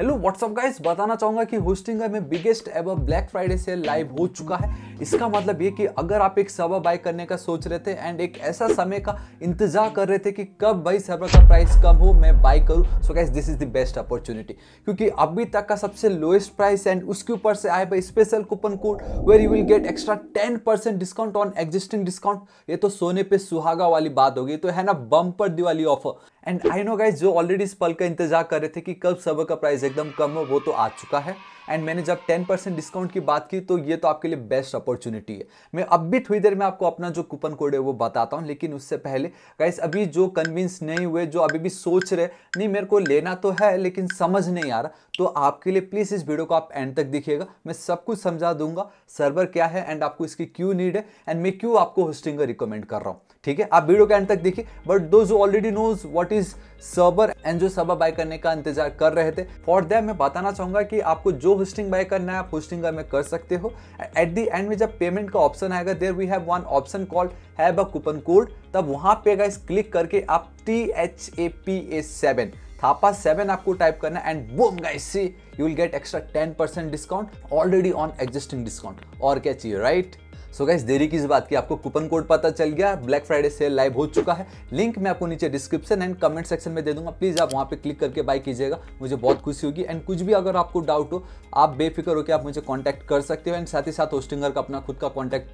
Hello what's up guys बताना चाहूंगा कि होस्टिंग में biggest ever Black Friday sale live हो चुका है इसका मतलब ये कि अगर आप एक सर्वर बाय करने का सोच रहे थे एंड एक ऐसा समय का इंतजार कर रहे थे कि कब भाई सर्वर का प्राइस कम हो मैं बाय करूँ so guys this is the best opportunity क्योंकि अभी तक का सबसे लोएस्ट प्राइस एंड उसके ऊपर से आए भाई special coupon code where you will get extra ten percent discount on existing discount ये तो सोने पर सुहागा वाली बात होगी तो है ना bomb Diwali offer and I know guys जो ऑलरेडी इस पल का इंतजार कर रहे थे कि कब सबर का प्राइस एकदम कम हो वो तो आ चुका है एंड मैंने जब 10 परसेंट डिस्काउंट की बात की तो ये तो आपके लिए बेस्ट अपॉर्चुनिटी है मैं अब भी थोड़ी देर में आपको अपना जो कूपन कोड है वो बताता हूँ लेकिन उससे पहले गाइस अभी जो कन्विंस नहीं हुए जो अभी भी सोच रहे नहीं मेरे को लेना तो है लेकिन समझ नहीं आ रहा तो आपके लिए प्लीज़ इस वीडियो को आप एंड तक दिखिएगा मैं सब कुछ समझा दूंगा सर्वर क्या है एंड आपको इसकी क्यों नीड है एंड मैं क्यों आपको होस्टिंग रिकमेंड कर रहा हूँ ठीक है आप वीडियो के एंड तक देखिए बट दो जो already knows what is server and जो सर्वर बाय करने का इंतजार कर रहे थे फॉर दैम मैं बताना चाहूंगा कि आपको जो होस्टिंग बाय करना है आप होस्टिंग में कर सकते हो एट दी एंड में जब पेमेंट का ऑप्शन आएगा there we have one option called have a coupon code तब वहां पे गाइस क्लिक करके आप T H A P A seven Thapa seven आपको टाइप करना and boom guys see you will get extra ten percent discount already on existing discount और क्या चाहिए राइट right? सो गाइस देरी किस बात की आपको कूपन कोड पता चल गया ब्लैक फ्राइडे सेल लाइव हो चुका है लिंक मैं आपको नीचे डिस्क्रिप्शन एंड कमेंट सेक्शन में दे दूंगा प्लीज़ आप वहाँ पे क्लिक करके बाय कीजिएगा मुझे बहुत खुशी होगी एंड कुछ भी अगर आपको डाउट हो आप बेफिक्र होकर आप मुझे कॉन्टैक्ट कर सकते हो एंड साथ ही साथ होस्टिंगर का अपना खुद का contact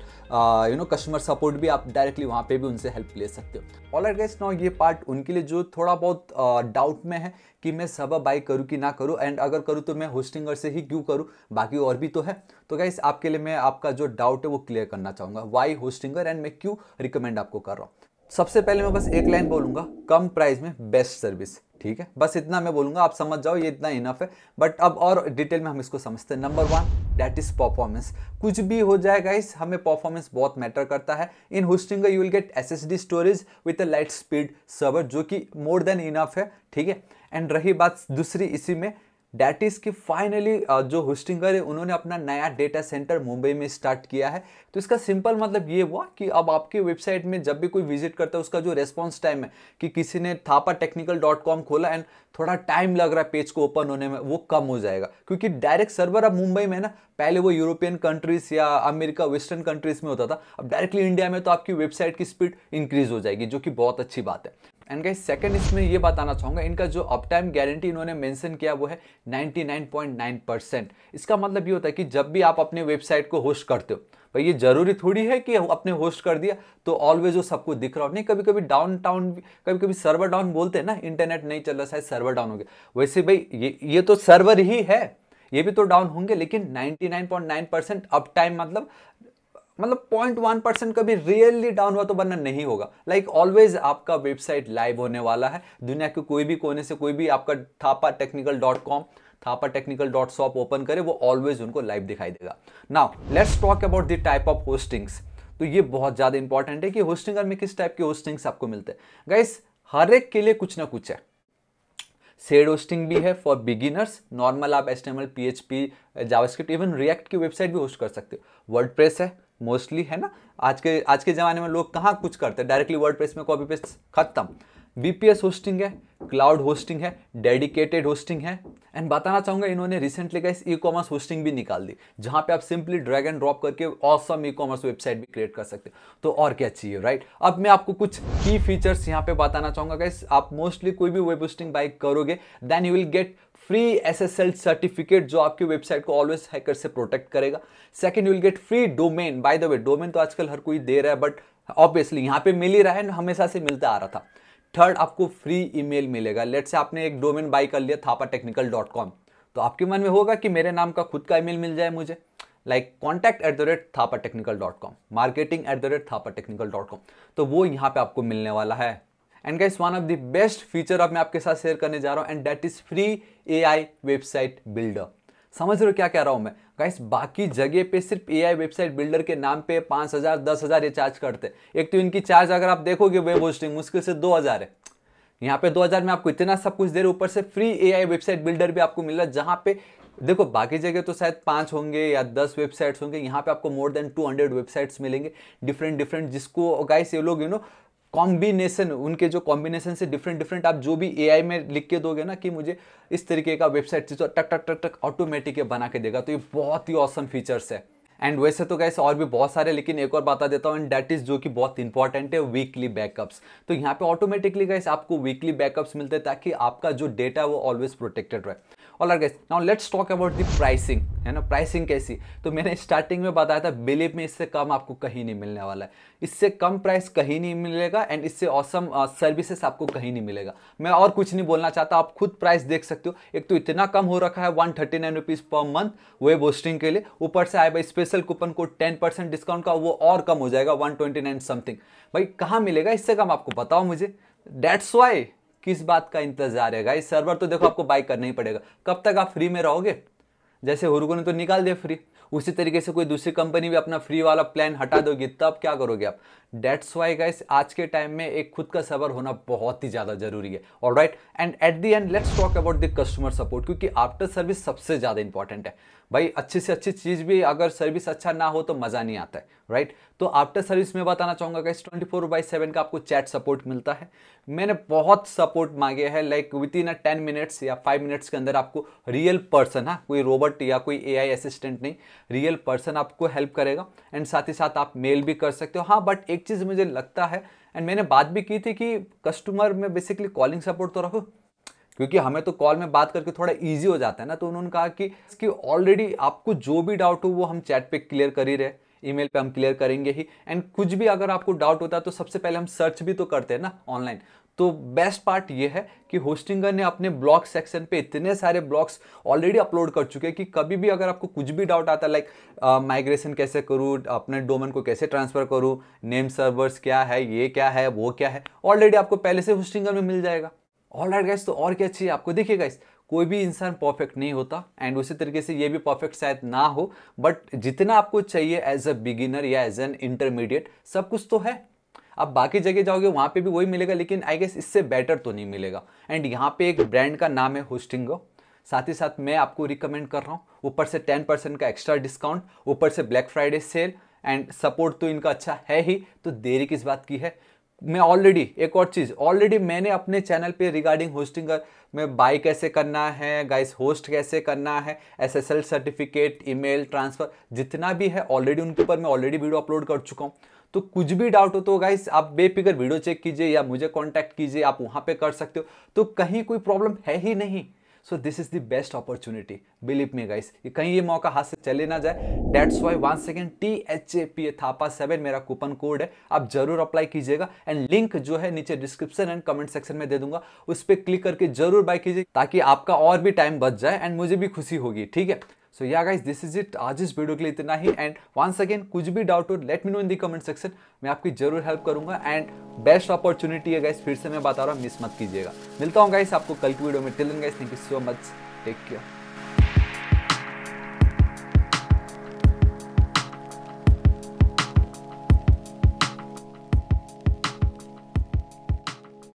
you know customer support भी आप डायरेक्टली वहाँ पर भी उनसे हेल्प ले सकते हो ऑल गेस्ट नाउ ये पार्ट उनके लिए जो थोड़ा बहुत डाउट में है कि मैं सब बाय करूँ कि ना करूँ एंड अगर करूँ तो मैं होस्टिंगर से ही क्यों करूँ बाकी और भी तो है तो गाइस आपके लिए मैं आपका जो डाउट है वो क्लियर करना चाहूंगा वाई होस्टिंगर एंड मैं क्यों रिकमेंड आपको कर रहा हूँ सबसे पहले मैं बस एक लाइन बोलूंगा कम प्राइस में बेस्ट सर्विस ठीक है बस इतना मैं बोलूंगा आप समझ जाओ ये इतना इनफ है बट अब और डिटेल में हम इसको समझते हैं number one that is performance कुछ भी हो जाए गाइस हमें परफॉर्मेंस बहुत मैटर करता है in hosting you will get S S D storage with a light speed server जो कि मोर देन इनफ है ठीक है एंड रही बात दूसरी इसी में डैट इज़ कि फाइनली uh, जो होस्टिंगर है उन्होंने अपना नया डेटा सेंटर मुंबई में स्टार्ट किया है तो इसका सिंपल मतलब ये हुआ कि अब आपकी वेबसाइट में जब भी कोई विजिट करता है उसका जो रेस्पॉन्स टाइम है कि किसी ने थापा टेक्निकल डॉट कॉम खोला एंड थोड़ा टाइम लग रहा है पेज को ओपन होने में वो कम हो जाएगा क्योंकि डायरेक्ट सर्वर अब मुंबई में ना पहले वो यूरोपियन कंट्रीज या अमेरिका वेस्टर्न कंट्रीज में होता था अब डायरेक्टली इंडिया में तो आपकी वेबसाइट की स्पीड इंक्रीज हो जाएगी जो कि बहुत अच्छी बात है एंड गाइस सेकंड इसमें ये बात आना चाहूँगा इनका जो अप टाइम गारंटी इन्होंने मेंशन किया वो है 99.9 परसेंट इसका मतलब ये होता है कि जब भी आप अपने वेबसाइट को होस्ट करते हो भाई ये जरूरी थोड़ी है कि अपने होस्ट कर दिया तो ऑलवेज वो सबको दिख रहा हो नहीं कभी कभी डाउन टाउन कभी कभी सर्वर डाउन बोलते हैं ना इंटरनेट नहीं चल रहा शायद सर्वर डाउन हो गया वैसे भाई ये ये तो सर्वर ही है ये भी तो डाउन होंगे लेकिन 99.9 परसेंट अप टाइम मतलब मतलब पॉइंट वन परसेंट कभी रियली डाउन हुआ तो वरना नहीं होगा लाइक like ऑलवेज आपका वेबसाइट लाइव होने वाला है दुनिया के कोई भी कोने से कोई भी आपका Thapa technical dot com Thapa technical dot shop open करे वो ऑलवेज उनको लाइव दिखाई देगा now let's talk about the type of hostings तो ये बहुत ज़्यादा इंपॉर्टेंट है कि होस्टिंगर में किस टाइप के होस्टिंग्स आपको मिलते हैं गाइस हर एक के लिए कुछ ना कुछ है सेड होस्टिंग भी है फॉर बिगिनर्स नॉर्मल आप S T M L P H P JavaScript even React की वेबसाइट भी होस्ट कर सकते हो वर्ड है मोस्टली है ना आज के आज के ज़माने में लोग कहाँ कुछ करते हैं डायरेक्टली वर्ड प्रेस में कॉपी पेस्ट खत्म बीपीएस होस्टिंग है क्लाउड होस्टिंग है डेडिकेटेड होस्टिंग है एंड बताना चाहूंगा इन्होंने रिसेंटली कैसे ई कॉमर्स होस्टिंग भी निकाल दी जहां पे आप सिंपली ड्रैग एंड ड्रॉप करके ऑसम ई कॉमर्स वेबसाइट भी क्रिएट कर सकते हैं तो और क्या चाहिए राइट अब मैं आपको कुछ की फीचर्स यहाँ पे बताना चाहूंगा गाइस आप मोस्टली कोई भी वेब होस्टिंग बाई करोगे then you will get free S S L certificate जो आपकी वेबसाइट को ऑलवेज हैकर से प्रोटेक्ट करेगा second you will get free domain by the way domain तो आजकल हर कोई दे रहा है बट ऑब्वियसली यहाँ पे मिल ही रहा है हमेशा से मिलता आ रहा था थर्ड आपको फ्री ईमेल मिलेगा लेट से आपने एक डोमेन बाई कर लिया थापा टेक्निकल डॉट कॉम तो आपके मन में होगा कि मेरे नाम का खुद का ईमेल मिल जाए मुझे like contact at the rate Thapa technical dot com marketing at the rate Thapa technical dot com तो वो यहाँ पे आपको मिलने वाला है and guys one of the best feature अब मैं आपके साथ शेयर करने जा रहा हूँ and that is free A I website builder समझ रहे हो क्या कह रहा हूं मैं गाइस बाकी जगह पे सिर्फ ए वेबसाइट बिल्डर के नाम पे पांच हज़ार दस हज़ार ये चार्ज करते एक तो इनकी चार्ज अगर आप देखोगे वेब होस्टिंग मुश्किल से दो हज़ार है यहाँ पे दो हजार में आपको इतना सब कुछ दे रहे ऊपर से फ्री ए वेबसाइट बिल्डर भी आपको मिल रहा है जहां पे देखो बाकी जगह तो शायद पांच होंगे या दस वेबसाइट्स होंगे यहाँ पे आपको more than two hundred websites मिलेंगे डिफरेंट डिफरेंट जिसको गाइस ये लोग यू नो कॉम्बिनेशन उनके जो कॉम्बिनेशन से डिफरेंट डिफरेंट आप जो भी ए में लिख के दोगे ना कि मुझे इस तरीके का वेबसाइट चीज़ टक टक टक टक ऑटोमेटिक बना के देगा तो ये बहुत ही ऑसम फीचर्स है एंड वैसे तो कैसे और भी बहुत सारे लेकिन एक और बता देता हूँ एंड डैट इज जो कि बहुत इंपॉर्टेंट है वीकली बैकअप्स तो यहाँ पे ऑटोमेटिकली कैसे आपको वीकली बैकअप्स मिलते हैं ताकि आपका जो डेटा है वो ऑलवेज प्रोटेक्टेड रहे और guest now let's talk about the pricing है ना प्राइसिंग कैसी तो मैंने स्टार्टिंग में बताया था बिलीव में इससे कम आपको कहीं नहीं मिलने वाला है इससे कम प्राइस कहीं नहीं मिलेगा एंड इससे औसम सर्विसेस uh, आपको कहीं नहीं मिलेगा मैं और कुछ नहीं बोलना चाहता आप खुद प्राइस देख सकते हो एक तो इतना कम हो रखा है one thirty nine rupees per month web hosting के लिए ऊपर से आए भाई स्पेशल कूपन को टेन परसेंट डिस्काउंट का वो और कम हो जाएगा वन ट्वेंटी नाइन समथिंग भाई कहाँ मिलेगा इससे कम आपको बताओ मुझे डैट्स वाई किस बात का इंतजार है गाइस सर्वर तो देखो आपको बाई करना ही पड़ेगा कब तक आप फ्री में रहोगे जैसे हुरुगो ने तो निकाल दिया फ्री उसी तरीके से कोई दूसरी कंपनी भी अपना फ्री वाला प्लान हटा दोगी तब क्या करोगे आप डेट्स वाई गाइस आज के टाइम में एक खुद का सर्वर होना बहुत ही ज़्यादा जरूरी है और right and at the end let's talk about the customer support क्योंकि आफ्टर सर्विस सबसे ज़्यादा इंपॉर्टेंट है भाई अच्छे से अच्छी चीज़ भी अगर सर्विस अच्छा ना हो तो मज़ा नहीं आता है राइट तो आफ्टर सर्विस में बताना चाहूँगा कि ट्वेंटी फोर बाई सेवन का आपको चैट सपोर्ट मिलता है मैंने बहुत सपोर्ट मांगे है like within a ten minutes या फाइव मिनट्स के अंदर आपको रियल पर्सन हाँ कोई रोबोट या कोई ए असिस्टेंट नहीं रियल पर्सन आपको हेल्प करेगा एंड साथ ही साथ आप मेल भी कर सकते हो हाँ बट एक चीज़ मुझे लगता है एंड मैंने बात भी की थी कि कस्टमर में बेसिकली कॉलिंग सपोर्ट तो रखो क्योंकि हमें तो कॉल में बात करके थोड़ा ईजी हो जाता है ना तो उन्होंने कहा कि इसकी ऑलरेडी आपको जो भी डाउट हो वो हम चैट पे क्लियर कर ही रहे ईमेल पे हम क्लियर करेंगे ही एंड कुछ भी अगर आपको डाउट होता है तो सबसे पहले हम सर्च भी तो करते हैं ना ऑनलाइन तो बेस्ट पार्ट ये है कि होस्टिंगर ने अपने ब्लॉग सेक्शन पे इतने सारे ब्लॉग्स ऑलरेडी अपलोड कर चुके हैं कि कभी भी अगर आपको कुछ भी डाउट आता है लाइक माइग्रेशन कैसे करूँ अपने डोमेन को कैसे ट्रांसफ़र करूँ नेम सर्वर्स क्या है ये क्या है वो क्या है ऑलरेडी आपको पहले से होस्टिंगर में मिल जाएगा ऑल राइट गाइस तो और क्या चाहिए आपको देखिए गाइस कोई भी इंसान परफेक्ट नहीं होता एंड उसी तरीके से ये भी परफेक्ट शायद ना हो बट जितना आपको चाहिए एज अ बिगिनर या एज एन इंटरमीडिएट सब कुछ तो है आप बाकी जगह जाओगे वहाँ पे भी वही मिलेगा लेकिन आई गेस इससे बेटर तो नहीं मिलेगा एंड यहाँ पे एक ब्रांड का नाम है होस्टिंगो साथ ही साथ मैं आपको रिकमेंड कर रहा हूँ ऊपर से टेन परसेंट का एक्स्ट्रा डिस्काउंट ऊपर से Black Friday sale and support तो इनका अच्छा है ही तो देरी किस बात की है मैं ऑलरेडी एक और चीज़ ऑलरेडी मैंने अपने चैनल पे रिगार्डिंग होस्टिंग कर में बाई कैसे करना है गाइस होस्ट कैसे करना है एसएसएल सर्टिफिकेट ईमेल ट्रांसफ़र जितना भी है ऑलरेडी उनके ऊपर मैं ऑलरेडी वीडियो अपलोड कर चुका हूँ तो कुछ भी डाउट हो तो गाइस आप बेफिक्र वीडियो चेक कीजिए या मुझे कॉन्टैक्ट कीजिए आप वहाँ पर कर सकते हो तो कहीं कोई प्रॉब्लम है ही नहीं so this is the best opportunity believe me guys ये कहीं ये मौका हाथ से चले ना जाए that's why one second T H A P A Thapa seven मेरा कूपन कोड है आप जरूर अप्लाई कीजिएगा एंड लिंक जो है नीचे डिस्क्रिप्शन एंड कमेंट सेक्शन में दे दूंगा उस पर क्लिक करके जरूर बाय कीजिए ताकि आपका और भी टाइम बच जाए एंड मुझे भी खुशी होगी ठीक है सो yeah guys this is it आज इस वीडियो के लिए इतना ही एंड वंस अगेन कुछ भी डाउट हो let me know in the comment section मैं आपकी जरूर हेल्प करूंगा एंड बेस्ट अपॉर्चुनिटी है गाइज फिर से मैं बता रहा हूँ मिस मत कीजिएगा मिलता हूँ गाइस आपको कल की वीडियो में till then guys thank you so much take care